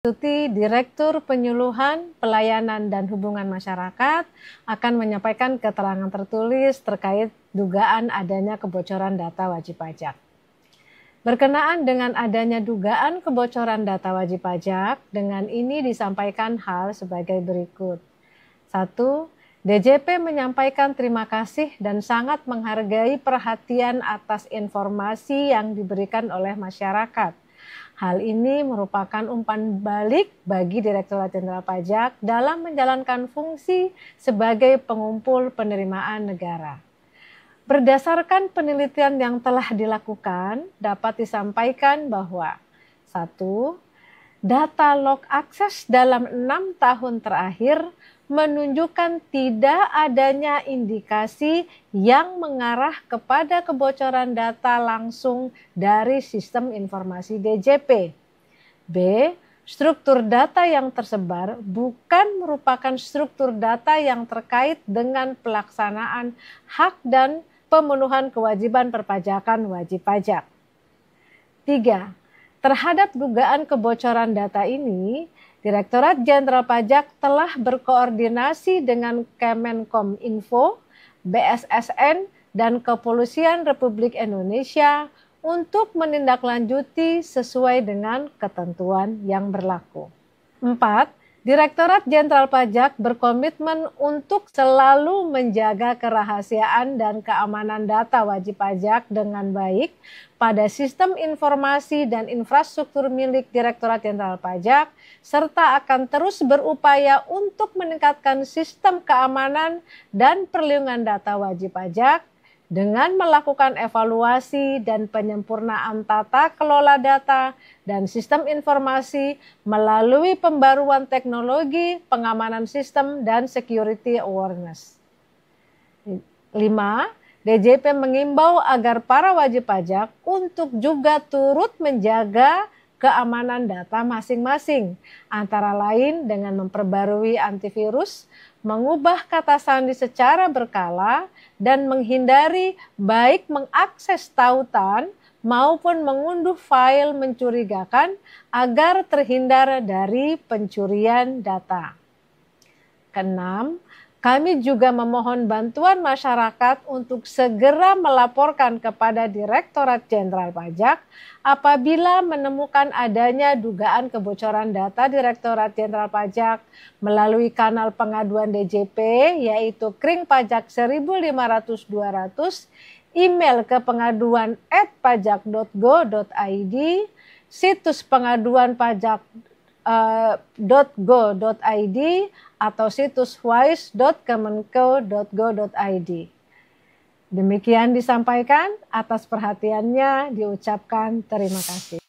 Tuti Direktur Penyuluhan, Pelayanan dan Hubungan Masyarakat akan menyampaikan keterangan tertulis terkait dugaan adanya kebocoran data wajib pajak. Berkenaan dengan adanya dugaan kebocoran data wajib pajak, dengan ini disampaikan hal sebagai berikut. satu, DJP menyampaikan terima kasih dan sangat menghargai perhatian atas informasi yang diberikan oleh masyarakat Hal ini merupakan umpan balik bagi Direktorat Jenderal Pajak dalam menjalankan fungsi sebagai pengumpul penerimaan negara. Berdasarkan penelitian yang telah dilakukan, dapat disampaikan bahwa satu data log akses dalam enam tahun terakhir menunjukkan tidak adanya indikasi yang mengarah kepada kebocoran data langsung dari sistem informasi DJP. B. Struktur data yang tersebar bukan merupakan struktur data yang terkait dengan pelaksanaan hak dan pemenuhan kewajiban perpajakan wajib pajak. 3 Terhadap dugaan kebocoran data ini, Direktorat Jenderal Pajak telah berkoordinasi dengan Kemenkom Info, BSSN, dan Kepolisian Republik Indonesia untuk menindaklanjuti sesuai dengan ketentuan yang berlaku. 4. Direktorat Jenderal Pajak berkomitmen untuk selalu menjaga kerahasiaan dan keamanan data wajib pajak dengan baik pada sistem informasi dan infrastruktur milik Direktorat Jenderal Pajak, serta akan terus berupaya untuk meningkatkan sistem keamanan dan perlindungan data wajib pajak dengan melakukan evaluasi dan penyempurnaan tata kelola data dan sistem informasi melalui pembaruan teknologi, pengamanan sistem, dan security awareness. 5. DJP mengimbau agar para wajib pajak untuk juga turut menjaga keamanan data masing-masing, antara lain dengan memperbarui antivirus, mengubah kata sandi secara berkala, dan menghindari baik mengakses tautan maupun mengunduh file mencurigakan agar terhindar dari pencurian data. Keenam, kami juga memohon bantuan masyarakat untuk segera melaporkan kepada Direktorat Jenderal Pajak apabila menemukan adanya dugaan kebocoran data Direktorat Jenderal Pajak melalui kanal pengaduan DJP yaitu kring pajak 1500 email ke pengaduan@pajak.go.id, situs pengaduan pajak uh, eh, .go.id atau situs wise.kemenko.go.id. Demikian disampaikan, atas perhatiannya diucapkan terima kasih.